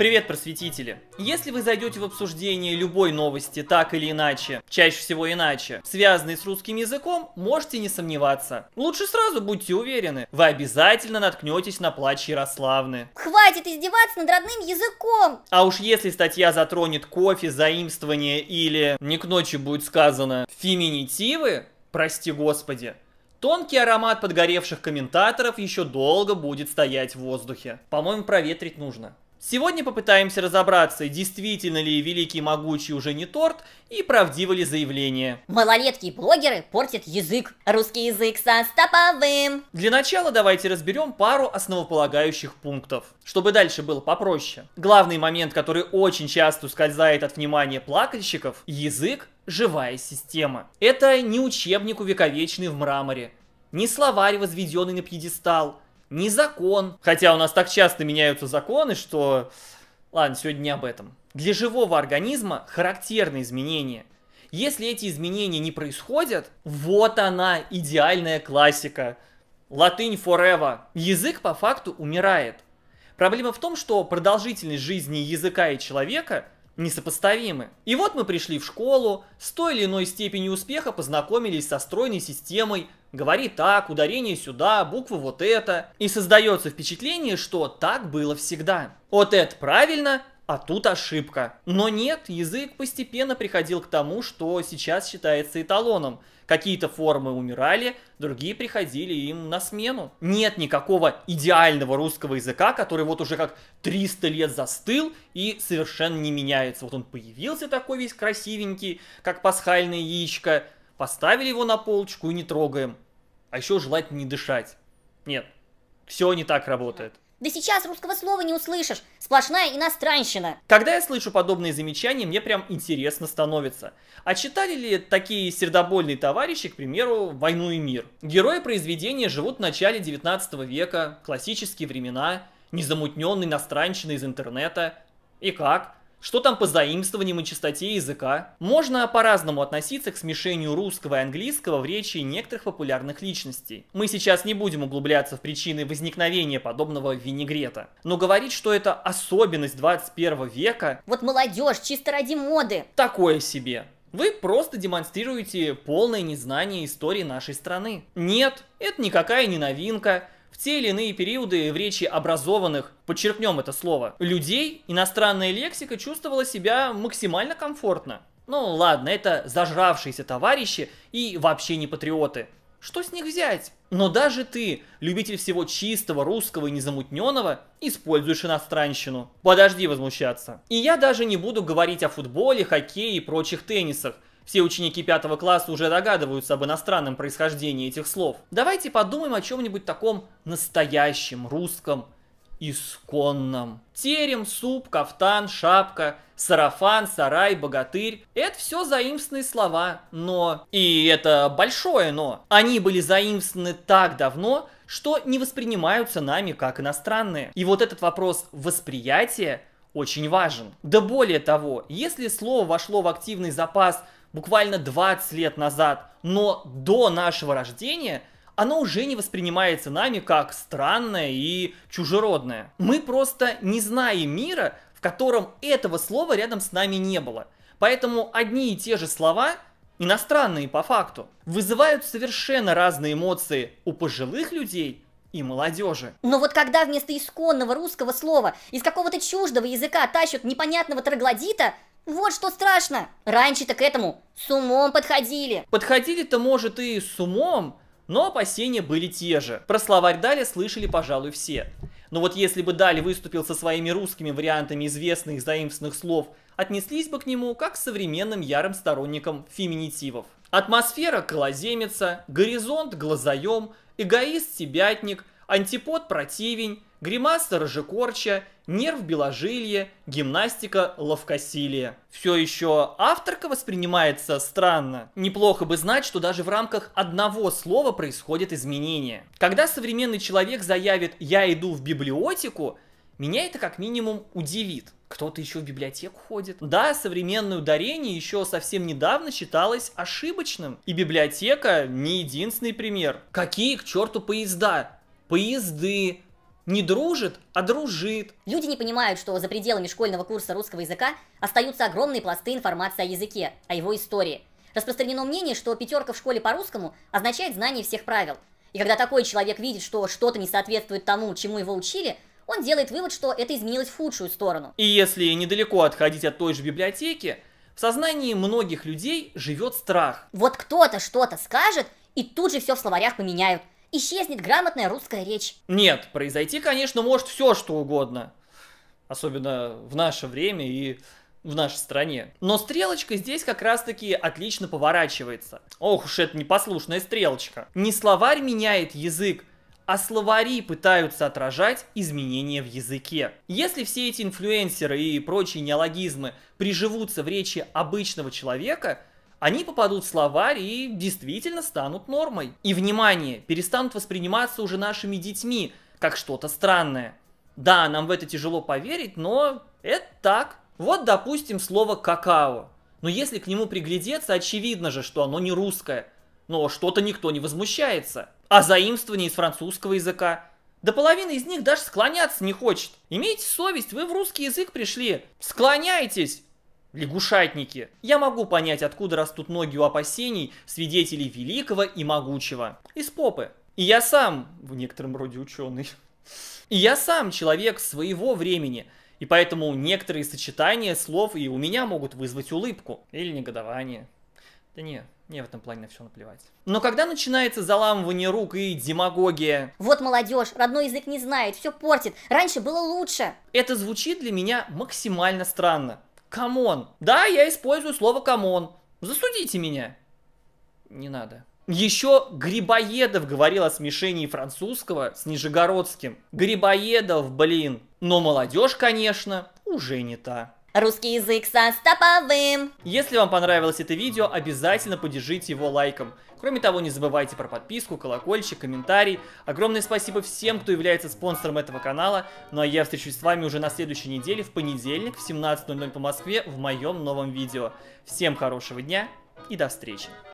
Привет, просветители! Если вы зайдете в обсуждение любой новости, так или иначе, чаще всего иначе, связанной с русским языком, можете не сомневаться. Лучше сразу будьте уверены, вы обязательно наткнетесь на плач Ярославны. Хватит издеваться над родным языком! А уж если статья затронет кофе, заимствование или, не к ночи будет сказано, феминитивы, прости господи, Тонкий аромат подгоревших комментаторов еще долго будет стоять в воздухе. По-моему, проветрить нужно. Сегодня попытаемся разобраться, действительно ли Великий Могучий уже не торт, и правдивы ли заявления. Малолетки и блогеры портят язык. Русский язык со стоповым. Для начала давайте разберем пару основополагающих пунктов, чтобы дальше было попроще. Главный момент, который очень часто ускользает от внимания плакальщиков – язык – живая система. Это не учебник увековеченный в мраморе, не словарь, возведенный на пьедестал – не закон. Хотя у нас так часто меняются законы, что... Ладно, сегодня не об этом. Для живого организма характерны изменения. Если эти изменения не происходят, вот она, идеальная классика. Латынь forever. Язык по факту умирает. Проблема в том, что продолжительность жизни языка и человека – несопоставимы. И вот мы пришли в школу, с той или иной степенью успеха познакомились со стройной системой, говори так, ударение сюда, буквы вот это, и создается впечатление, что так было всегда. Вот это правильно, а тут ошибка. Но нет, язык постепенно приходил к тому, что сейчас считается эталоном. Какие-то формы умирали, другие приходили им на смену. Нет никакого идеального русского языка, который вот уже как 300 лет застыл и совершенно не меняется. Вот он появился такой весь красивенький, как пасхальное яичко, поставили его на полочку и не трогаем. А еще желательно не дышать. Нет, все не так работает. Да сейчас русского слова не услышишь. Сплошная иностранщина. Когда я слышу подобные замечания, мне прям интересно становится. А читали ли такие сердобольные товарищи, к примеру, «Войну и мир»? Герои произведения живут в начале 19 века, классические времена, незамутненные иностранщины из интернета. И как? Что там по заимствованиям и чистоте языка? Можно по-разному относиться к смешению русского и английского в речи некоторых популярных личностей. Мы сейчас не будем углубляться в причины возникновения подобного винегрета. Но говорить, что это особенность 21 века... Вот молодежь, чисто ради моды! Такое себе. Вы просто демонстрируете полное незнание истории нашей страны. Нет, это никакая не новинка те или иные периоды в речи образованных, подчеркнем это слово, людей, иностранная лексика чувствовала себя максимально комфортно. Ну ладно, это зажравшиеся товарищи и вообще не патриоты. Что с них взять? Но даже ты, любитель всего чистого, русского и незамутненного, используешь иностранщину. Подожди возмущаться. И я даже не буду говорить о футболе, хоккее и прочих теннисах – все ученики пятого класса уже догадываются об иностранном происхождении этих слов. Давайте подумаем о чем-нибудь таком настоящем, русском, исконном. Терем, суп, кафтан, шапка, сарафан, сарай, богатырь – это все заимственные слова, но… И это большое но. Они были заимствованы так давно, что не воспринимаются нами как иностранные. И вот этот вопрос восприятия очень важен. Да более того, если слово вошло в активный запас – буквально 20 лет назад, но до нашего рождения, оно уже не воспринимается нами как странное и чужеродное. Мы просто не знаем мира, в котором этого слова рядом с нами не было. Поэтому одни и те же слова, иностранные по факту, вызывают совершенно разные эмоции у пожилых людей и молодежи. Но вот когда вместо исконного русского слова из какого-то чуждого языка тащат непонятного троглодита, вот что страшно! Раньше-то к этому с умом подходили. Подходили-то, может, и с умом, но опасения были те же. Про словарь Дали слышали, пожалуй, все. Но вот если бы Дали выступил со своими русскими вариантами известных заимствованных слов, отнеслись бы к нему как к современным ярым сторонникам феминитивов. Атмосфера – колоземица, горизонт – глазоем, эгоист – себятник, антипод – противень, Гримаса рожекорча, нерв беложилья, гимнастика ловкосилия. Все еще авторка воспринимается странно. Неплохо бы знать, что даже в рамках одного слова происходят изменения. Когда современный человек заявит «я иду в библиотеку», меня это как минимум удивит. Кто-то еще в библиотеку ходит. Да, современное ударение еще совсем недавно считалось ошибочным. И библиотека не единственный пример. Какие к черту поезда? Поезды, не дружит, а дружит. Люди не понимают, что за пределами школьного курса русского языка остаются огромные пласты информации о языке, о его истории. Распространено мнение, что пятерка в школе по-русскому означает знание всех правил. И когда такой человек видит, что что-то не соответствует тому, чему его учили, он делает вывод, что это изменилось в худшую сторону. И если недалеко отходить от той же библиотеки, в сознании многих людей живет страх. Вот кто-то что-то скажет, и тут же все в словарях поменяют исчезнет грамотная русская речь. Нет, произойти, конечно, может все что угодно. Особенно в наше время и в нашей стране. Но стрелочка здесь как раз-таки отлично поворачивается. Ох уж это непослушная стрелочка. Не словарь меняет язык, а словари пытаются отражать изменения в языке. Если все эти инфлюенсеры и прочие неологизмы приживутся в речи обычного человека – они попадут в словарь и действительно станут нормой. И, внимание, перестанут восприниматься уже нашими детьми как что-то странное. Да, нам в это тяжело поверить, но это так. Вот, допустим, слово «какао». Но если к нему приглядеться, очевидно же, что оно не русское. Но что-то никто не возмущается. А заимствование из французского языка. Да половина из них даже склоняться не хочет. Имейте совесть, вы в русский язык пришли. Склоняйтесь! Лягушатники. Я могу понять, откуда растут ноги у опасений свидетелей великого и могучего. Из попы. И я сам, в некотором роде ученый. И я сам человек своего времени. И поэтому некоторые сочетания слов и у меня могут вызвать улыбку. Или негодование. Да не, мне в этом плане на все наплевать. Но когда начинается заламывание рук и демагогия... Вот молодежь, родной язык не знает, все портит, раньше было лучше. Это звучит для меня максимально странно камон. Да, я использую слово камон. Засудите меня. Не надо. Еще Грибоедов говорил о смешении французского с нижегородским. Грибоедов, блин. Но молодежь, конечно, уже не та. Русский язык со Стоповым. Если вам понравилось это видео, обязательно поддержите его лайком. Кроме того, не забывайте про подписку, колокольчик, комментарий. Огромное спасибо всем, кто является спонсором этого канала. Ну а я встречусь с вами уже на следующей неделе, в понедельник в 17.00 по Москве, в моем новом видео. Всем хорошего дня и до встречи.